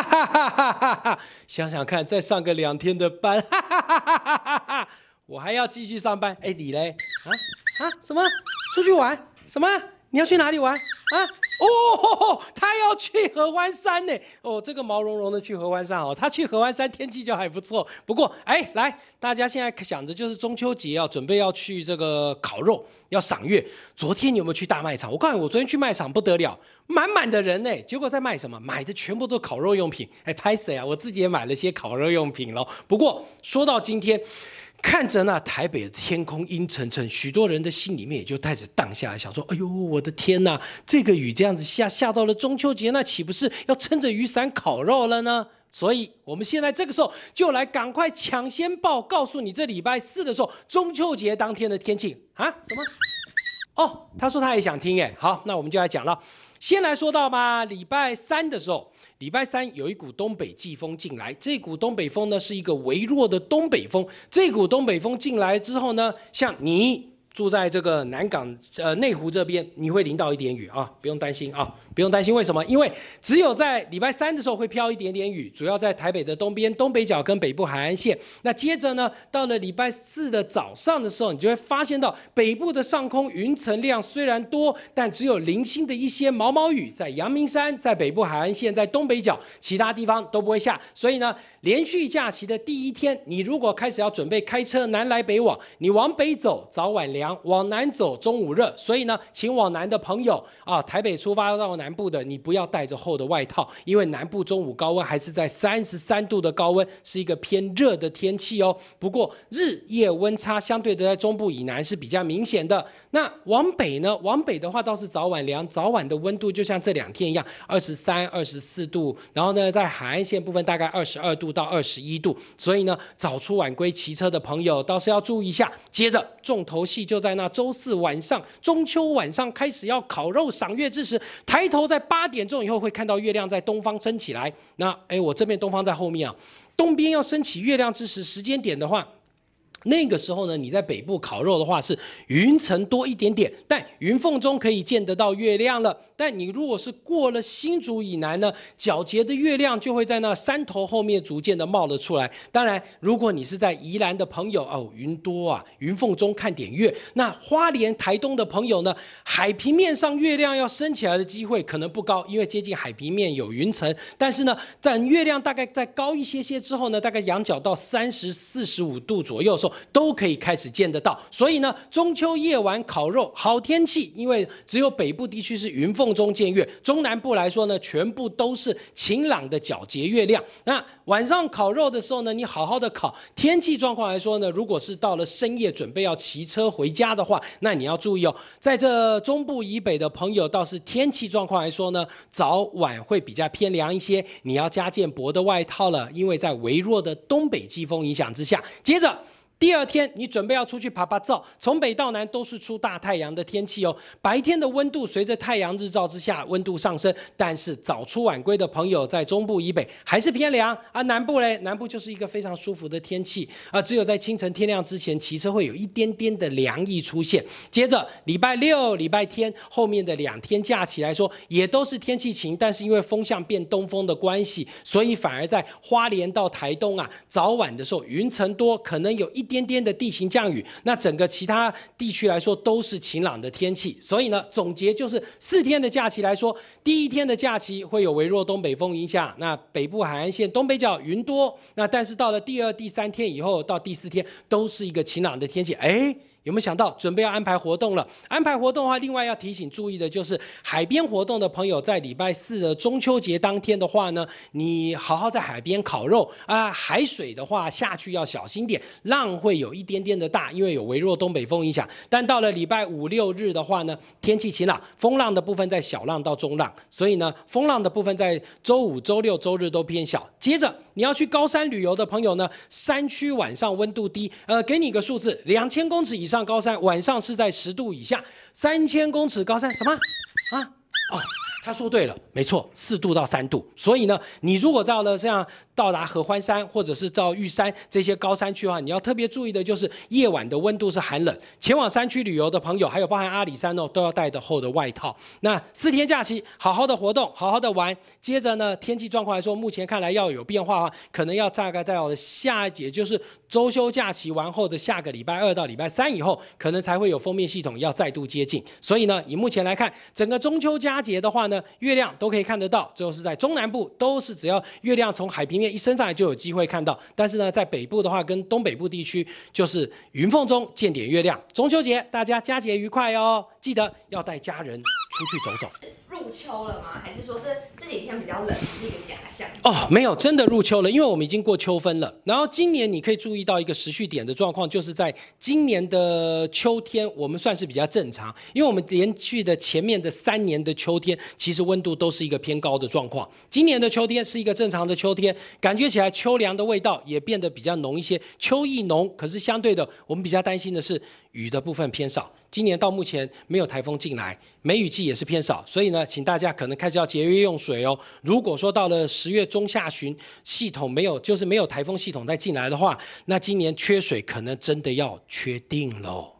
哈哈哈哈哈！想想看，再上个两天的班，哈哈哈哈哈！我还要继续上班。哎，你嘞？啊啊？什么？出去玩？什么？你要去哪里玩啊？哦，他要去合欢山呢。哦，这个毛茸茸的去合欢山哦，他去合欢山天气就还不错。不过，哎，来，大家现在想着就是中秋节要准备要去这个烤肉，要赏月。昨天你有没有去大卖场？我告诉你，我昨天去卖场不得了，满满的人呢。结果在卖什么？买的全部都烤肉用品。哎，拍谁啊？我自己也买了些烤肉用品喽。不过说到今天。看着那台北的天空阴沉沉，许多人的心里面也就开始荡下来，想说：“哎呦，我的天哪，这个雨这样子下，下到了中秋节，那岂不是要撑着雨伞烤肉了呢？”所以，我们现在这个时候就来赶快抢先报，告诉你这礼拜四的时候，中秋节当天的天气啊，什么？哦，他说他也想听，哎，好，那我们就来讲了。先来说到吧，礼拜三的时候，礼拜三有一股东北季风进来，这股东北风呢是一个微弱的东北风。这股东北风进来之后呢，像你。住在这个南港呃内湖这边，你会淋到一点雨啊，不用担心啊，不用担心。为什么？因为只有在礼拜三的时候会飘一点点雨，主要在台北的东边、东北角跟北部海岸线。那接着呢，到了礼拜四的早上的时候，你就会发现到北部的上空云层量虽然多，但只有零星的一些毛毛雨，在阳明山、在北部海岸线、在东北角，其他地方都不会下。所以呢，连续假期的第一天，你如果开始要准备开车南来北往，你往北走，早晚凉。往南走，中午热，所以呢，请往南的朋友啊，台北出发到南部的，你不要带着厚的外套，因为南部中午高温还是在三十三度的高温，是一个偏热的天气哦。不过日夜温差相对的，在中部以南是比较明显的。那往北呢？往北的话倒是早晚凉，早晚的温度就像这两天一样，二十三、二十四度，然后呢，在海岸线部分大概二十二度到二十一度，所以呢，早出晚归骑车的朋友倒是要注意一下。接着重头戏。就在那周四晚上，中秋晚上开始要烤肉赏月之时，抬头在八点钟以后会看到月亮在东方升起来。那哎，我这边东方在后面啊，东边要升起月亮之时，时间点的话。那个时候呢，你在北部烤肉的话是云层多一点点，但云缝中可以见得到月亮了。但你如果是过了新竹以南呢，皎洁的月亮就会在那山头后面逐渐的冒了出来。当然，如果你是在宜兰的朋友哦，云多啊，云缝中看点月。那花莲、台东的朋友呢，海平面上月亮要升起来的机会可能不高，因为接近海平面有云层。但是呢，等月亮大概再高一些些之后呢，大概仰角到三十四十五度左右的时候。都可以开始见得到，所以呢，中秋夜晚烤肉好天气，因为只有北部地区是云缝中见月，中南部来说呢，全部都是晴朗的皎洁月亮。那晚上烤肉的时候呢，你好好的烤。天气状况来说呢，如果是到了深夜准备要骑车回家的话，那你要注意哦。在这中部以北的朋友倒是天气状况来说呢，早晚会比较偏凉一些，你要加件薄的外套了，因为在微弱的东北季风影响之下，接着。第二天，你准备要出去爬爬照，从北到南都是出大太阳的天气哦。白天的温度随着太阳日照之下温度上升，但是早出晚归的朋友在中部以北还是偏凉啊。南部嘞，南部就是一个非常舒服的天气啊。只有在清晨天亮之前骑车会有一点点的凉意出现。接着礼拜六、礼拜天后面的两天假期来说，也都是天气晴，但是因为风向变东风的关系，所以反而在花莲到台东啊早晚的时候云层多，可能有一。颠颠的地形降雨，那整个其他地区来说都是晴朗的天气，所以呢，总结就是四天的假期来说，第一天的假期会有微弱东北风影响，那北部海岸线东北角云多，那但是到了第二、第三天以后，到第四天都是一个晴朗的天气，哎。有没有想到准备要安排活动了？安排活动的话，另外要提醒注意的就是海边活动的朋友，在礼拜四的中秋节当天的话呢，你好好在海边烤肉啊。海水的话下去要小心点，浪会有一点点的大，因为有微弱东北风影响。但到了礼拜五六日的话呢，天气晴朗，风浪的部分在小浪到中浪，所以呢，风浪的部分在周五、周六、周日都偏小。接着你要去高山旅游的朋友呢，山区晚上温度低，呃，给你一个数字，两千公尺以上。高山晚上是在十度以下，三千公尺高山什么啊？哦。他说对了，没错，四度到三度，所以呢，你如果到了这样到达合欢山或者是到玉山这些高山区的话，你要特别注意的就是夜晚的温度是寒冷。前往山区旅游的朋友，还有包含阿里山哦，都要带的厚的外套。那四天假期，好好的活动，好好的玩。接着呢，天气状况来说，目前看来要有变化啊，可能要大概到下节，就是周休假期完后的下个礼拜二到礼拜三以后，可能才会有封面系统要再度接近。所以呢，以目前来看，整个中秋佳节的话。那月亮都可以看得到，最后是在中南部都是只要月亮从海平面一升上来就有机会看到，但是呢，在北部的话跟东北部地区就是云缝中见点月亮。中秋节大家佳节愉快哟，记得要带家人出去走走。入秋了吗？还是说这这几天比较冷是一个假象？哦，没有，真的入秋了，因为我们已经过秋分了。然后今年你可以注意到一个时序点的状况，就是在今年的秋天，我们算是比较正常，因为我们连续的前面的三年的秋天，其实温度都是一个偏高的状况。今年的秋天是一个正常的秋天，感觉起来秋凉的味道也变得比较浓一些，秋意浓。可是相对的，我们比较担心的是雨的部分偏少。今年到目前没有台风进来，梅雨季也是偏少，所以呢。请大家可能开始要节约用水哦。如果说到了十月中下旬，系统没有就是没有台风系统再进来的话，那今年缺水可能真的要缺定喽。